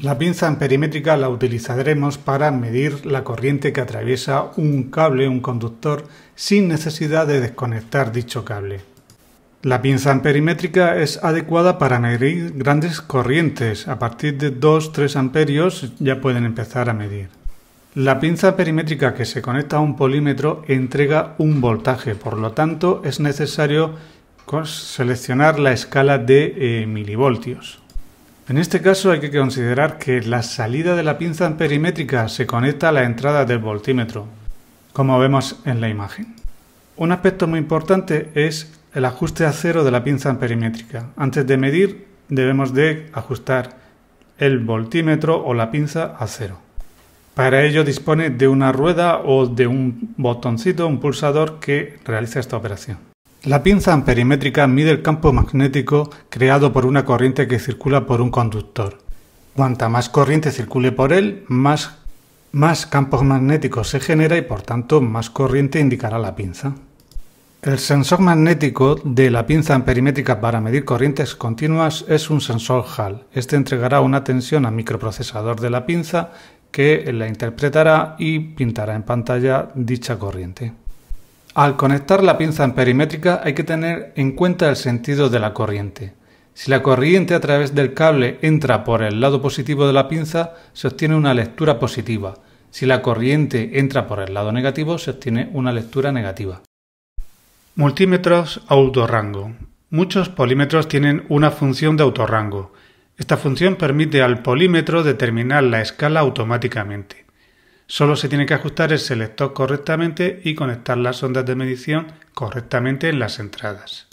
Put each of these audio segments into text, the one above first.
La pinza amperimétrica la utilizaremos para medir la corriente que atraviesa un cable, un conductor, sin necesidad de desconectar dicho cable. La pinza amperimétrica es adecuada para medir grandes corrientes. A partir de 2-3 amperios ya pueden empezar a medir. La pinza perimétrica que se conecta a un polímetro entrega un voltaje, por lo tanto es necesario seleccionar la escala de eh, milivoltios. En este caso hay que considerar que la salida de la pinza perimétrica se conecta a la entrada del voltímetro, como vemos en la imagen. Un aspecto muy importante es el ajuste a cero de la pinza perimétrica. Antes de medir debemos de ajustar el voltímetro o la pinza a cero. Para ello dispone de una rueda o de un botoncito, un pulsador que realiza esta operación. La pinza amperimétrica mide el campo magnético creado por una corriente que circula por un conductor. Cuanta más corriente circule por él, más, campos campo magnético se genera y por tanto más corriente indicará la pinza. El sensor magnético de la pinza amperimétrica para medir corrientes continuas es un sensor Hall. Este entregará una tensión al microprocesador de la pinza que la interpretará y pintará en pantalla dicha corriente. Al conectar la pinza en perimétrica hay que tener en cuenta el sentido de la corriente. Si la corriente a través del cable entra por el lado positivo de la pinza, se obtiene una lectura positiva. Si la corriente entra por el lado negativo, se obtiene una lectura negativa. Multímetros autorrango. Muchos polímetros tienen una función de autorrango. Esta función permite al polímetro determinar la escala automáticamente. Solo se tiene que ajustar el selector correctamente y conectar las ondas de medición correctamente en las entradas.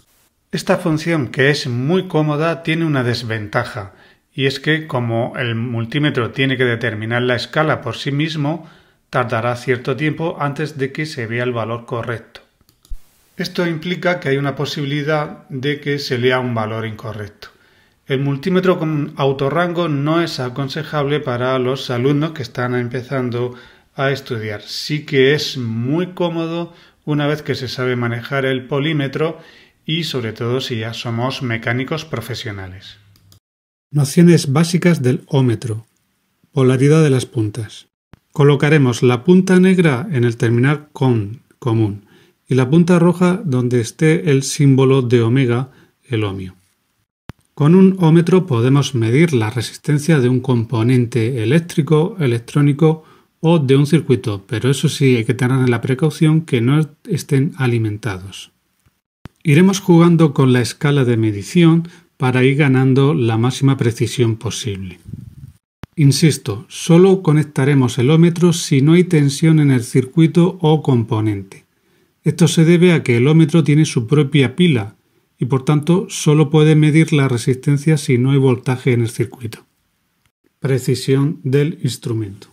Esta función, que es muy cómoda, tiene una desventaja, y es que como el multímetro tiene que determinar la escala por sí mismo, tardará cierto tiempo antes de que se vea el valor correcto. Esto implica que hay una posibilidad de que se lea un valor incorrecto. El multímetro con autorrango no es aconsejable para los alumnos que están empezando a estudiar. Sí que es muy cómodo una vez que se sabe manejar el polímetro y sobre todo si ya somos mecánicos profesionales. Nociones básicas del ómetro. Polaridad de las puntas. Colocaremos la punta negra en el terminal con común y la punta roja donde esté el símbolo de omega, el ohmio. Con un ómetro podemos medir la resistencia de un componente eléctrico, electrónico o de un circuito, pero eso sí hay que tener la precaución que no estén alimentados. Iremos jugando con la escala de medición para ir ganando la máxima precisión posible. Insisto, solo conectaremos el ómetro si no hay tensión en el circuito o componente. Esto se debe a que el ómetro tiene su propia pila, y por tanto solo puede medir la resistencia si no hay voltaje en el circuito. Precisión del instrumento.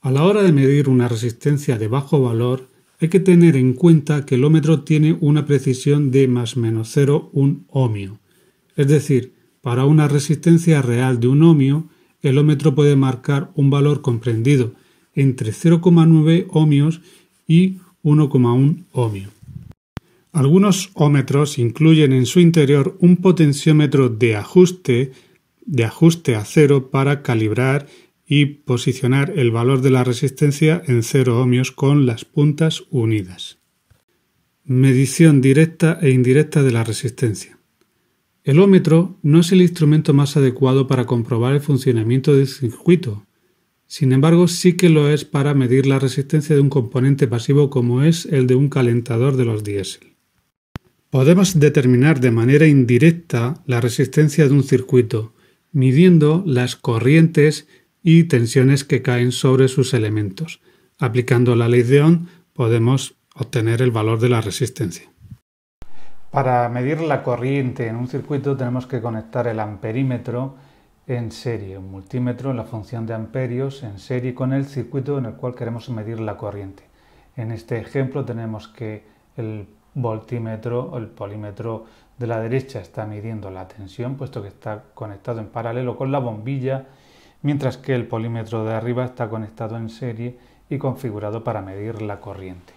A la hora de medir una resistencia de bajo valor, hay que tener en cuenta que el ómetro tiene una precisión de más menos 0,1 ohmio. Es decir, para una resistencia real de un ohmio, el ómetro puede marcar un valor comprendido entre 0,9 ohmios y 1,1 ohmio. Algunos ómetros incluyen en su interior un potenciómetro de ajuste, de ajuste a cero para calibrar y posicionar el valor de la resistencia en cero ohmios con las puntas unidas. Medición directa e indirecta de la resistencia. El ómetro no es el instrumento más adecuado para comprobar el funcionamiento del circuito. Sin embargo, sí que lo es para medir la resistencia de un componente pasivo como es el de un calentador de los diésel. Podemos determinar de manera indirecta la resistencia de un circuito, midiendo las corrientes y tensiones que caen sobre sus elementos. Aplicando la ley de Ohm podemos obtener el valor de la resistencia. Para medir la corriente en un circuito tenemos que conectar el amperímetro en serie, un multímetro en la función de amperios en serie con el circuito en el cual queremos medir la corriente. En este ejemplo tenemos que el voltímetro o el polímetro de la derecha está midiendo la tensión, puesto que está conectado en paralelo con la bombilla, mientras que el polímetro de arriba está conectado en serie y configurado para medir la corriente.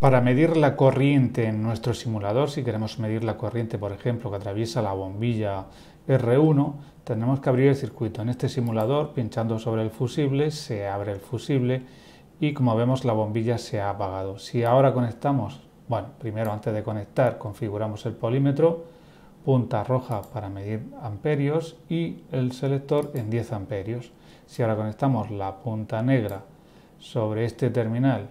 Para medir la corriente en nuestro simulador, si queremos medir la corriente, por ejemplo, que atraviesa la bombilla R1, tenemos que abrir el circuito. En este simulador, pinchando sobre el fusible, se abre el fusible y como vemos la bombilla se ha apagado. Si ahora conectamos bueno, primero antes de conectar configuramos el polímetro, punta roja para medir amperios y el selector en 10 amperios. Si ahora conectamos la punta negra sobre este terminal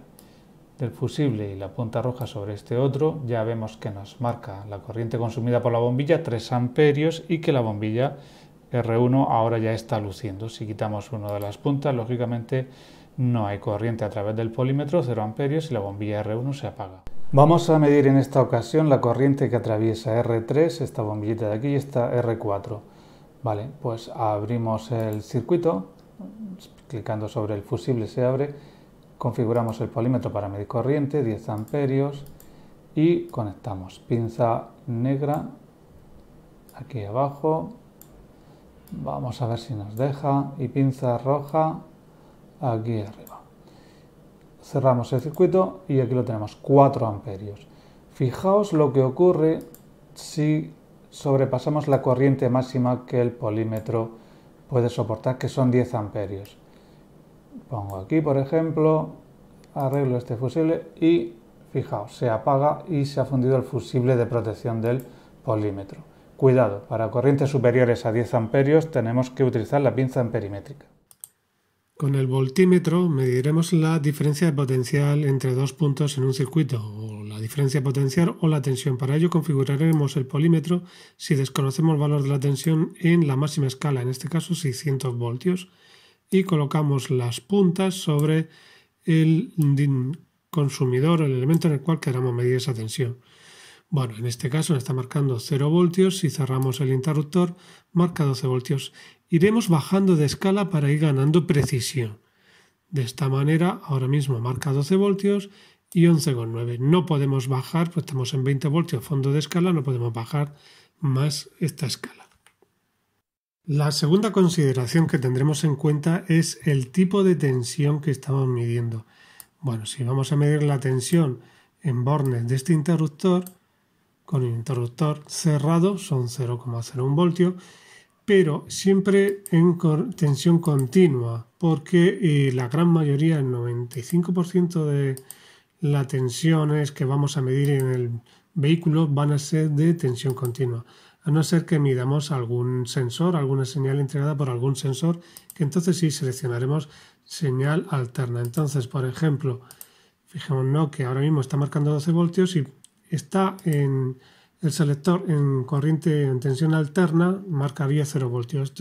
del fusible y la punta roja sobre este otro, ya vemos que nos marca la corriente consumida por la bombilla 3 amperios y que la bombilla R1 ahora ya está luciendo. Si quitamos una de las puntas, lógicamente no hay corriente a través del polímetro, 0 amperios y la bombilla R1 se apaga. Vamos a medir en esta ocasión la corriente que atraviesa R3, esta bombillita de aquí y esta R4. Vale, pues abrimos el circuito, clicando sobre el fusible se abre, configuramos el polímetro para medir corriente, 10 amperios y conectamos. Pinza negra aquí abajo, vamos a ver si nos deja y pinza roja aquí arriba cerramos el circuito y aquí lo tenemos, 4 amperios. Fijaos lo que ocurre si sobrepasamos la corriente máxima que el polímetro puede soportar, que son 10 amperios. Pongo aquí, por ejemplo, arreglo este fusible y fijaos, se apaga y se ha fundido el fusible de protección del polímetro. Cuidado, para corrientes superiores a 10 amperios tenemos que utilizar la pinza amperimétrica. Con el voltímetro mediremos la diferencia de potencial entre dos puntos en un circuito, o la diferencia potencial o la tensión. Para ello configuraremos el polímetro si desconocemos el valor de la tensión en la máxima escala, en este caso 600 voltios, y colocamos las puntas sobre el consumidor, el elemento en el cual queramos medir esa tensión. Bueno, en este caso está marcando 0 voltios, si cerramos el interruptor marca 12 voltios iremos bajando de escala para ir ganando precisión. De esta manera, ahora mismo marca 12 voltios y 11,9. No podemos bajar, pues estamos en 20 voltios fondo de escala, no podemos bajar más esta escala. La segunda consideración que tendremos en cuenta es el tipo de tensión que estamos midiendo. Bueno, si vamos a medir la tensión en bornes de este interruptor, con el interruptor cerrado son 0,01 voltios pero siempre en tensión continua, porque eh, la gran mayoría, el 95% de las tensiones que vamos a medir en el vehículo van a ser de tensión continua, a no ser que midamos algún sensor, alguna señal entregada por algún sensor, que entonces sí seleccionaremos señal alterna. Entonces, por ejemplo, fijémonos que ahora mismo está marcando 12 voltios y está en el selector en corriente en tensión alterna marcaría 0 voltios.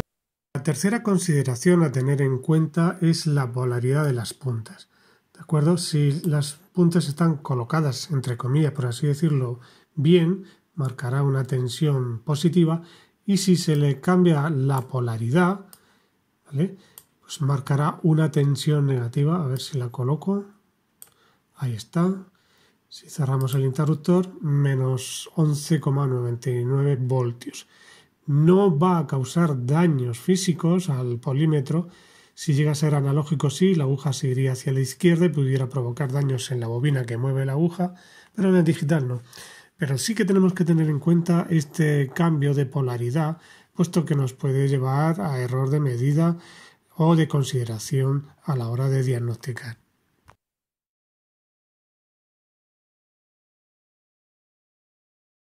La tercera consideración a tener en cuenta es la polaridad de las puntas. ¿De acuerdo? Si las puntas están colocadas, entre comillas, por así decirlo, bien, marcará una tensión positiva y si se le cambia la polaridad, Pues marcará una tensión negativa. A ver si la coloco. Ahí está. Si cerramos el interruptor, menos 11,99 voltios. No va a causar daños físicos al polímetro. Si llega a ser analógico, sí, la aguja seguiría hacia la izquierda y pudiera provocar daños en la bobina que mueve la aguja, pero en el digital no. Pero sí que tenemos que tener en cuenta este cambio de polaridad, puesto que nos puede llevar a error de medida o de consideración a la hora de diagnosticar.